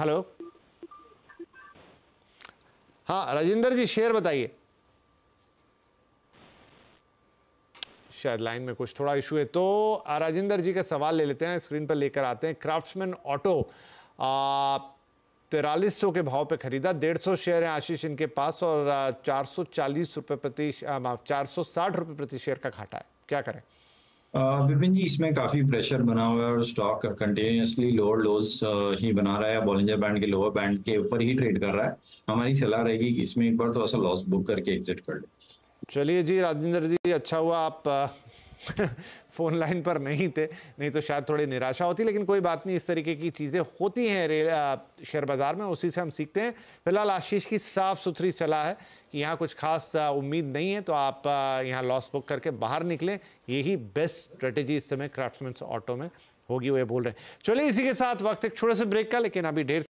hello हाँ राजेंद्र जी share बताइए शायद लाइन में कुछ थोड़ा इशू है तो राजेंद्र जी का सवाल ले लेते हैं स्क्रीन पर लेकर आते हैं क्राफ्ट्समैन ऑटो तिरालीस सौ के भाव पे खरीदा डेढ़ सौ शेयर है आशीष इनके पास और चार सौ चालीस रुपये प्रति चार सौ साठ रुपये प्रति शेयर का घाटा है क्या करें विपिन जी इसमें काफ़ी प्रेशर बना हुआ है और स्टॉक कंटिन्यूसली लोअर लोज ही बना रहा है बॉलिंजर बैंड के लोअर बैंड के ऊपर ही ट्रेड कर रहा है हमारी सलाह रहेगी कि इसमें एक बार थोड़ा सा लॉस बुक करके एग्जिट कर ले चलिए जी राजेंद्र जी अच्छा हुआ आप फ़ोन लाइन पर नहीं थे नहीं तो शायद थोड़ी निराशा होती लेकिन कोई बात नहीं इस तरीके की चीज़ें होती हैं शेयर बाज़ार में उसी से हम सीखते हैं फिलहाल आशीष की साफ़ सुथरी सलाह है कि यहाँ कुछ खास उम्मीद नहीं है तो आप यहाँ लॉस बुक करके बाहर निकलें यही बेस्ट स्ट्रेटेजी इस समय क्राफ्टमैन ऑटो में होगी वो बोल रहे हैं चलिए इसी के साथ वक्त एक छोटे से ब्रेक का लेकिन अभी ढेर